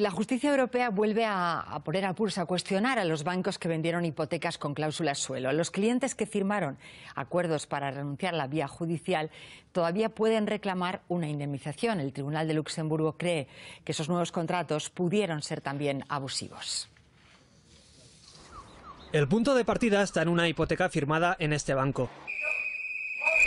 La justicia europea vuelve a, poner a pulso, a cuestionar a los bancos que vendieron hipotecas con cláusulas suelo. Los clientes que firmaron acuerdos para renunciar a la vía judicial todavía pueden reclamar una indemnización. El Tribunal de Luxemburgo cree que esos nuevos contratos pudieron ser también abusivos. El punto de partida está en una hipoteca firmada en este banco.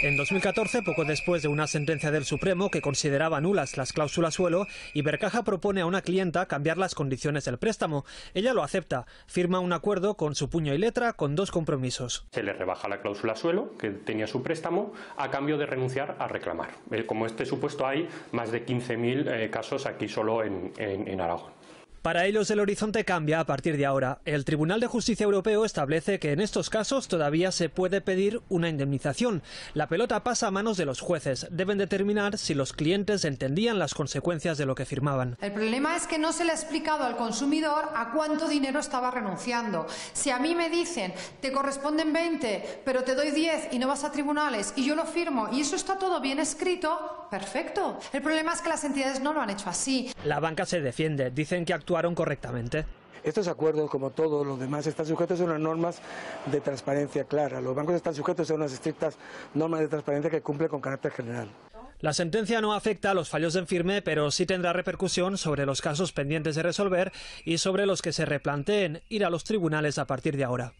En 2014, poco después de una sentencia del Supremo que consideraba nulas las cláusulas suelo, Ibercaja propone a una clienta cambiar las condiciones del préstamo. Ella lo acepta, firma un acuerdo con su puño y letra con dos compromisos. Se le rebaja la cláusula suelo que tenía su préstamo a cambio de renunciar a reclamar. Eh, como este supuesto hay más de 15.000 eh, casos aquí solo en, Aragón. Para ellos el horizonte cambia a partir de ahora. El Tribunal de Justicia Europeo establece que en estos casos todavía se puede pedir una indemnización. La pelota pasa a manos de los jueces. Deben determinar si los clientes entendían las consecuencias de lo que firmaban. El problema es que no se le ha explicado al consumidor a cuánto dinero estaba renunciando. Si a mí me dicen, te corresponden 20, pero te doy 10 y no vas a tribunales y yo lo firmo y eso está todo bien escrito, perfecto. El problema es que las entidades no lo han hecho así. La banca se defiende. Dicen que actualmente correctamente. Estos acuerdos, como todos los demás, están sujetos a unas normas de transparencia clara. Los bancos están sujetos a unas estrictas normas de transparencia que cumplen con carácter general. La sentencia no afecta a los fallos en firme, pero sí tendrá repercusión sobre los casos pendientes de resolver y sobre los que se replanteen ir a los tribunales a partir de ahora.